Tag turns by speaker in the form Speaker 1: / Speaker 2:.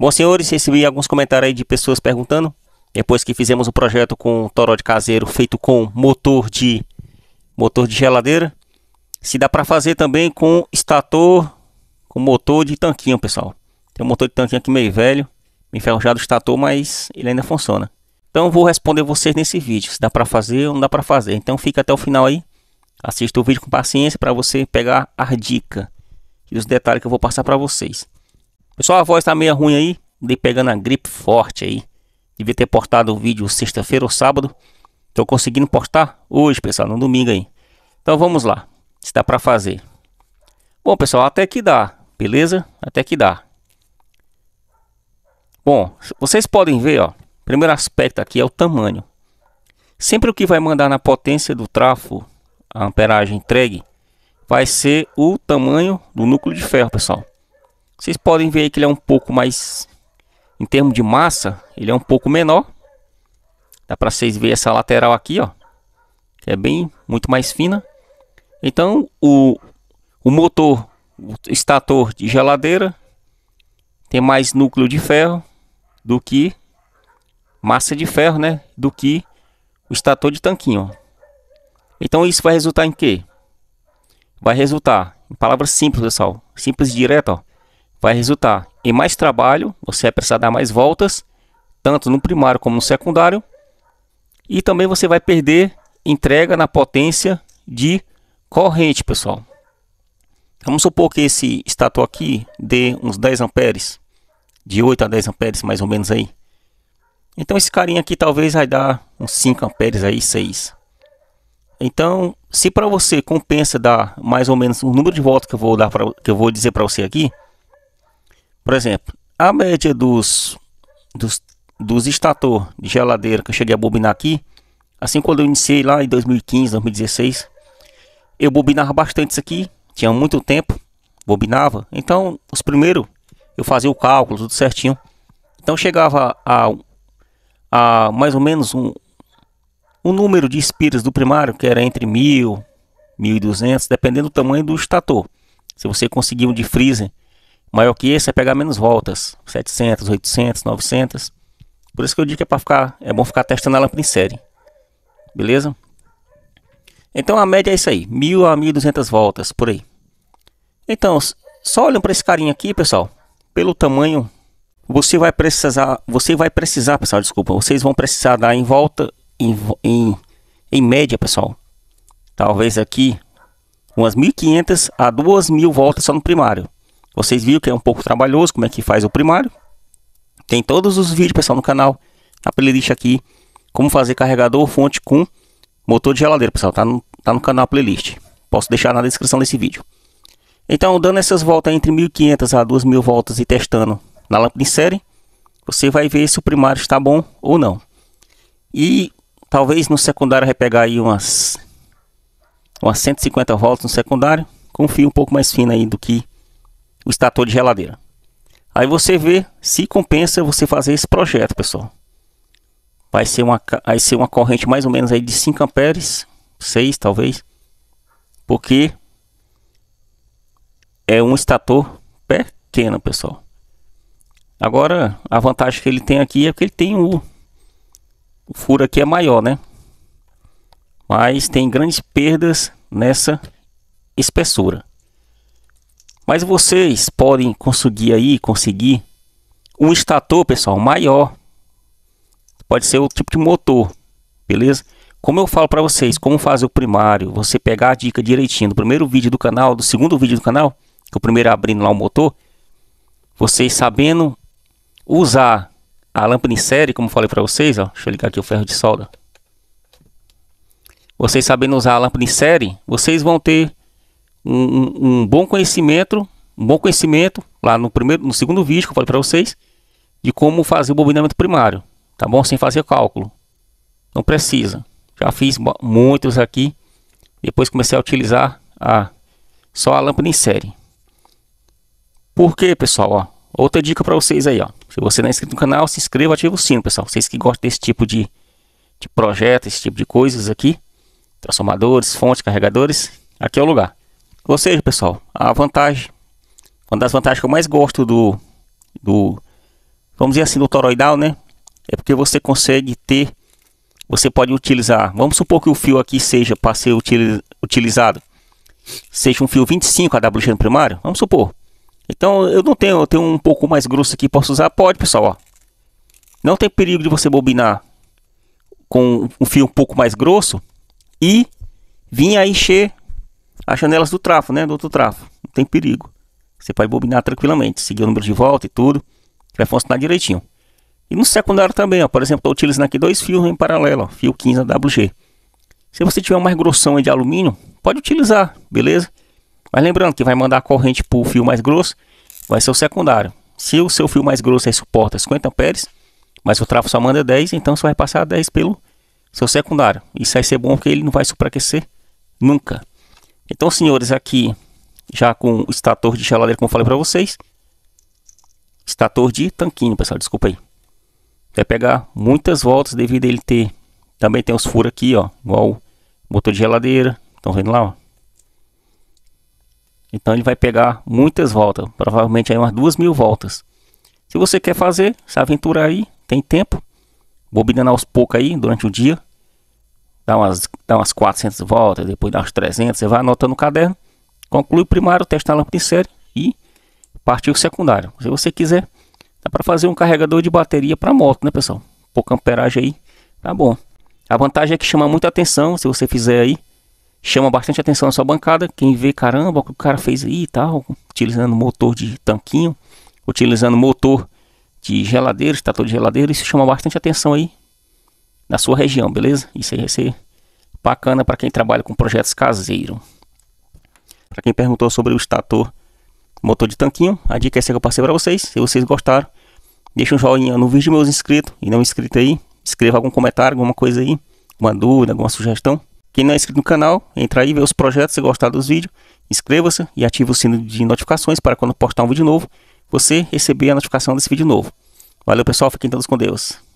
Speaker 1: Bom, senhores, recebi alguns comentários aí de pessoas perguntando. Depois que fizemos o um projeto com toró de caseiro feito com motor de motor de geladeira, se dá para fazer também com estator, com motor de tanquinho, pessoal. Tem um motor de tanquinho aqui meio velho, enferrujado estator, mas ele ainda funciona. Então vou responder vocês nesse vídeo, se dá para fazer ou não dá para fazer. Então fica até o final aí, assista o vídeo com paciência para você pegar a dica e os detalhes que eu vou passar para vocês. Pessoal, a voz tá meio ruim aí. Dei pegando a gripe forte aí. Devia ter postado o vídeo sexta-feira ou sábado. Tô conseguindo postar hoje, pessoal, no domingo aí. Então vamos lá. Se dá para fazer. Bom, pessoal, até que dá, beleza? Até que dá. Bom, vocês podem ver, ó. Primeiro aspecto aqui é o tamanho. Sempre o que vai mandar na potência do trafo, a amperagem entregue, vai ser o tamanho do núcleo de ferro, pessoal. Vocês podem ver que ele é um pouco mais, em termos de massa, ele é um pouco menor. Dá para vocês ver essa lateral aqui, ó, que é bem muito mais fina. Então o, o motor, o estator de geladeira tem mais núcleo de ferro do que massa de ferro, né, do que o estator de tanquinho. Então isso vai resultar em quê? Vai resultar, em palavras simples, pessoal, simples e direto, ó vai resultar em mais trabalho, você vai precisar dar mais voltas, tanto no primário como no secundário, e também você vai perder entrega na potência de corrente, pessoal. Vamos supor que esse estator aqui dê uns 10 amperes, de 8 a 10 amperes mais ou menos aí. Então esse carinha aqui talvez vai dar uns 5 amperes aí, 6. Então, se para você compensa dar mais ou menos o número de voltas que eu vou dar para que eu vou dizer para você aqui, por exemplo, a média dos, dos, dos estator de geladeira que eu cheguei a bobinar aqui, assim quando eu iniciei lá em 2015, 2016, eu bobinava bastante isso aqui, tinha muito tempo, bobinava. Então, os primeiros eu fazia o cálculo, tudo certinho. Então chegava a, a mais ou menos um, um número de espíritos do primário, que era entre mil, 1200, dependendo do tamanho do estator. Se você conseguir um de freezer Maior que esse é pegar menos voltas, 700, 800, 900. Por isso que eu digo que é para ficar, é bom ficar testando a lâmpada em série. Beleza? Então a média é isso aí, 1000 a 1200 voltas por aí. Então, só olham para esse carinha aqui, pessoal, pelo tamanho, você vai precisar, você vai precisar, pessoal, desculpa, vocês vão precisar dar em volta em, em, em média, pessoal. Talvez aqui umas 1500 a 2000 voltas só no primário. Vocês viram que é um pouco trabalhoso, como é que faz o primário. Tem todos os vídeos, pessoal, no canal. A playlist aqui, como fazer carregador fonte com motor de geladeira, pessoal. Tá no, tá no canal playlist. Posso deixar na descrição desse vídeo. Então, dando essas voltas entre 1500 a 2000 voltas e testando na lâmpada em série, você vai ver se o primário está bom ou não. E talvez no secundário vai pegar aí umas, umas 150 voltas no secundário, com um fio um pouco mais fino aí do que o estator de geladeira. Aí você vê se compensa você fazer esse projeto, pessoal. Vai ser uma, vai ser uma corrente mais ou menos aí de 5 amperes, 6 talvez, porque é um estator pequeno, pessoal. Agora, a vantagem que ele tem aqui é que ele tem o, o furo aqui é maior, né? Mas tem grandes perdas nessa espessura. Mas vocês podem conseguir aí, conseguir um estator, pessoal, maior. Pode ser o tipo de motor, beleza? Como eu falo para vocês, como fazer o primário, você pegar a dica direitinho do primeiro vídeo do canal, do segundo vídeo do canal, que o primeiro é abrindo lá o motor, vocês sabendo usar a lâmpada em série, como falei para vocês, ó, deixa eu ligar aqui o ferro de solda. Vocês sabendo usar a lâmpada em série, vocês vão ter um, um bom conhecimento, um bom conhecimento lá no primeiro, no segundo vídeo que eu falei para vocês de como fazer o bobinamento primário, tá bom? Sem fazer cálculo. Não precisa. Já fiz muitos aqui. Depois comecei a utilizar a só a lâmpada em série. Por quê, pessoal? Ó, outra dica para vocês aí, ó. Se você não é inscrito no canal, se inscreva, ative o sino, pessoal. Vocês que gostam desse tipo de, de projeto, esse tipo de coisas aqui, transformadores, fontes, carregadores, aqui é o lugar. Ou seja, pessoal, a vantagem, uma das vantagens que eu mais gosto do, do vamos dizer assim, do toroidal, né? É porque você consegue ter, você pode utilizar, vamos supor que o fio aqui seja para ser utilizado, seja um fio 25 AWG no primário, vamos supor. Então eu não tenho, eu tenho um pouco mais grosso aqui, posso usar? Pode, pessoal, ó. Não tem perigo de você bobinar com um fio um pouco mais grosso e vir a encher as janelas do trafo, né? Do outro trafo. Não tem perigo. Você pode bobinar tranquilamente, seguir o número de volta e tudo. Vai funcionar direitinho. E no secundário também, ó, por exemplo, estou utilizando aqui dois fios em paralelo, ó, fio 15 wg Se você tiver mais grossão de alumínio, pode utilizar, beleza? Mas lembrando que vai mandar a corrente para o fio mais grosso, vai ser o secundário. Se o seu fio mais grosso aí suporta 50 amperes, mas o trafo só manda 10, então você vai passar 10 pelo seu secundário. Isso vai ser bom porque ele não vai superaquecer nunca. Então, senhores, aqui já com o estator de geladeira, como eu falei para vocês. Estator de tanquinho, pessoal, desculpa aí. Vai pegar muitas voltas devido a ele ter... Também tem os furos aqui, ó, igual o motor de geladeira. Estão vendo lá, ó? Então ele vai pegar muitas voltas, provavelmente aí umas duas mil voltas. Se você quer fazer, se aventurar aí, tem tempo. Bobinando aos poucos aí, durante o dia dá umas, dá umas 400 voltas, depois dá umas 300, você vai anotando no caderno, conclui o primário, testa a lâmpada em série e partiu o secundário. Se você quiser, dá para fazer um carregador de bateria para moto, né pessoal? Pouca amperagem aí, tá bom. A vantagem é que chama muita atenção, se você fizer aí, chama bastante atenção na sua bancada. Quem vê, caramba, o que o cara fez aí e tal, utilizando motor de tanquinho, utilizando motor de geladeira, estator de geladeira, isso chama bastante atenção aí na sua região, beleza? Isso aí vai ser bacana para quem trabalha com projetos caseiros. Para quem perguntou sobre o estator motor de tanquinho, a dica é essa que eu passei para vocês. Se vocês gostaram, deixa um joinha no vídeo meus inscritos e não inscrito aí. Escreva algum comentário, alguma coisa aí, uma dúvida, alguma sugestão. Quem não é inscrito no canal, entra aí, vê os projetos, se gostar dos vídeos, inscreva-se e ative o sino de notificações para quando postar um vídeo novo, você receber a notificação desse vídeo novo. Valeu pessoal, fiquem todos com Deus.